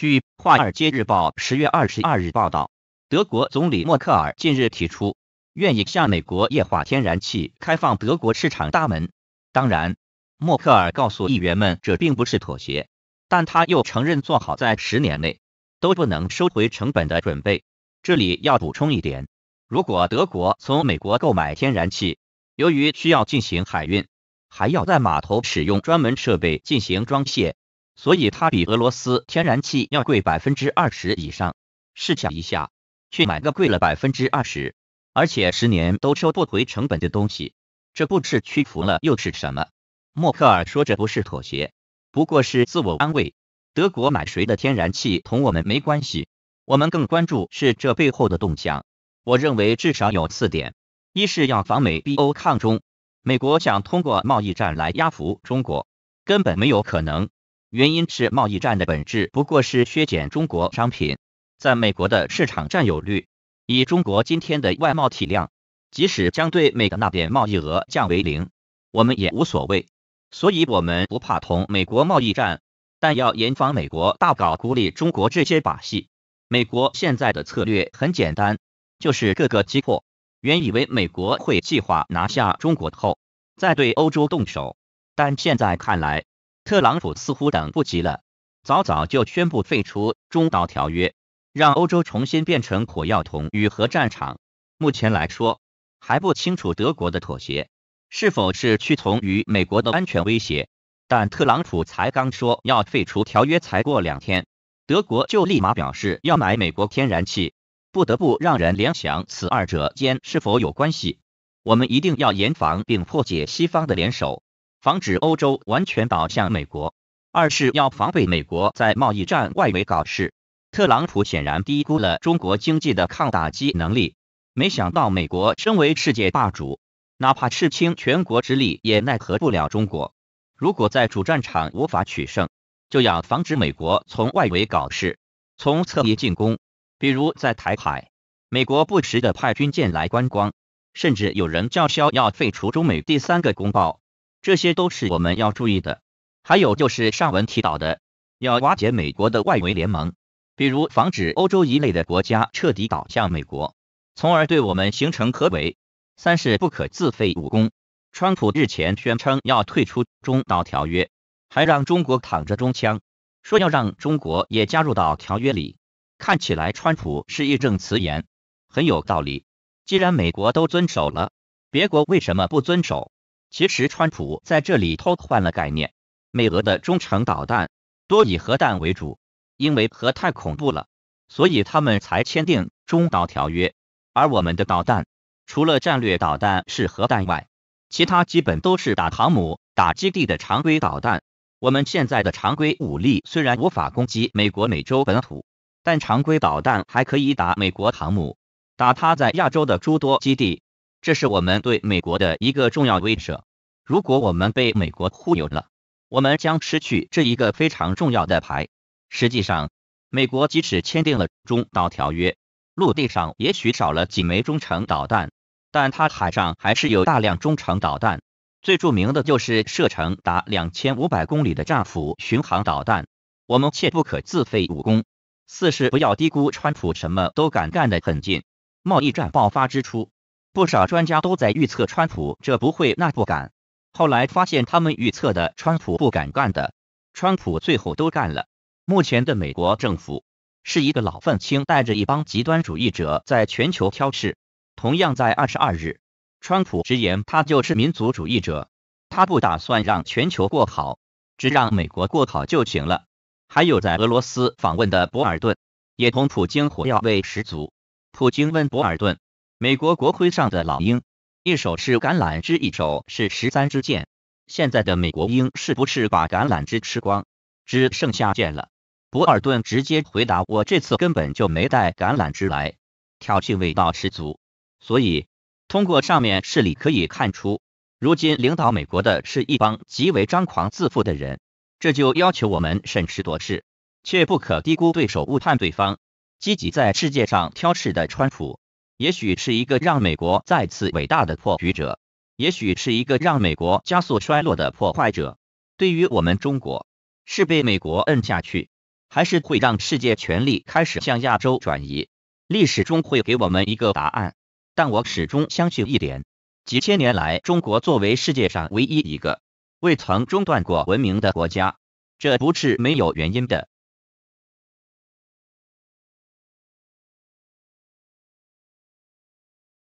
据《华尔街日报》十月二十二日报道，德国总理默克尔近日提出，愿意向美国液化天然气开放德国市场大门。当然，默克尔告诉议员们，这并不是妥协，但他又承认做好在十年内都不能收回成本的准备。这里要补充一点，如果德国从美国购买天然气，由于需要进行海运，还要在码头使用专门设备进行装卸。所以它比俄罗斯天然气要贵百分之二十以上。试想一下，去买个贵了百分之二十，而且十年都收不回成本的东西，这不是屈服了又是什么？默克尔说这不是妥协，不过是自我安慰。德国买谁的天然气同我们没关系，我们更关注是这背后的动向。我认为至少有四点：一是要防美逼欧抗中，美国想通过贸易战来压服中国，根本没有可能。原因是贸易战的本质不过是削减中国商品在美国的市场占有率。以中国今天的外贸体量，即使将对美的那边贸易额降为零，我们也无所谓。所以，我们不怕同美国贸易战，但要严防美国大搞孤立中国这些把戏。美国现在的策略很简单，就是各个击破。原以为美国会计划拿下中国后，再对欧洲动手，但现在看来。特朗普似乎等不及了，早早就宣布废除《中导条约》，让欧洲重新变成火药桶与核战场。目前来说，还不清楚德国的妥协是否是屈从于美国的安全威胁。但特朗普才刚说要废除条约，才过两天，德国就立马表示要买美国天然气，不得不让人联想此二者间是否有关系。我们一定要严防并破解西方的联手。防止欧洲完全倒向美国，二是要防备美国在贸易战外围搞事。特朗普显然低估了中国经济的抗打击能力，没想到美国身为世界霸主，哪怕倾全国之力也奈何不了中国。如果在主战场无法取胜，就要防止美国从外围搞事，从侧翼进攻，比如在台海，美国不时的派军舰来观光，甚至有人叫嚣要废除中美第三个公报。这些都是我们要注意的，还有就是上文提到的，要瓦解美国的外围联盟，比如防止欧洲一类的国家彻底倒向美国，从而对我们形成合围。三是不可自废武功。川普日前宣称要退出中导条约，还让中国躺着中枪，说要让中国也加入到条约里。看起来川普是义正辞严，很有道理。既然美国都遵守了，别国为什么不遵守？其实，川普在这里偷换了概念。美俄的中程导弹多以核弹为主，因为核太恐怖了，所以他们才签订中导条约。而我们的导弹，除了战略导弹是核弹外，其他基本都是打航母、打基地的常规导弹。我们现在的常规武力虽然无法攻击美国美洲本土，但常规导弹还可以打美国航母，打它在亚洲的诸多基地。这是我们对美国的一个重要威慑。如果我们被美国忽悠了，我们将失去这一个非常重要的牌。实际上，美国即使签订了中导条约，陆地上也许少了几枚中程导弹，但它海上还是有大量中程导弹。最著名的就是射程达两千五百公里的战斧巡航导弹。我们切不可自废武功。四是不要低估川普什么都敢干的狠劲。贸易战爆发之初。不少专家都在预测川普这不会那不敢，后来发现他们预测的川普不敢干的，川普最后都干了。目前的美国政府是一个老愤青带着一帮极端主义者在全球挑事。同样在二十二日，川普直言他就是民族主义者，他不打算让全球过好，只让美国过好就行了。还有在俄罗斯访问的博尔顿也同普京火药味十足。普京问博尔顿。美国国徽上的老鹰，一手是橄榄枝，一手是十三支箭。现在的美国鹰是不是把橄榄枝吃光，只剩下箭了？博尔顿直接回答：“我这次根本就没带橄榄枝来。”挑衅味道十足。所以，通过上面事例可以看出，如今领导美国的是一帮极为张狂自负的人。这就要求我们审时度势，却不可低估对手、误判对方。积极在世界上挑事的川普。也许是一个让美国再次伟大的破局者，也许是一个让美国加速衰落的破坏者。对于我们中国，是被美国摁下去，还是会让世界权力开始向亚洲转移？历史中会给我们一个答案。但我始终相信一点：几千年来，中国作为世界上唯一一个未曾中断过文明的国家，这不是没有原因的。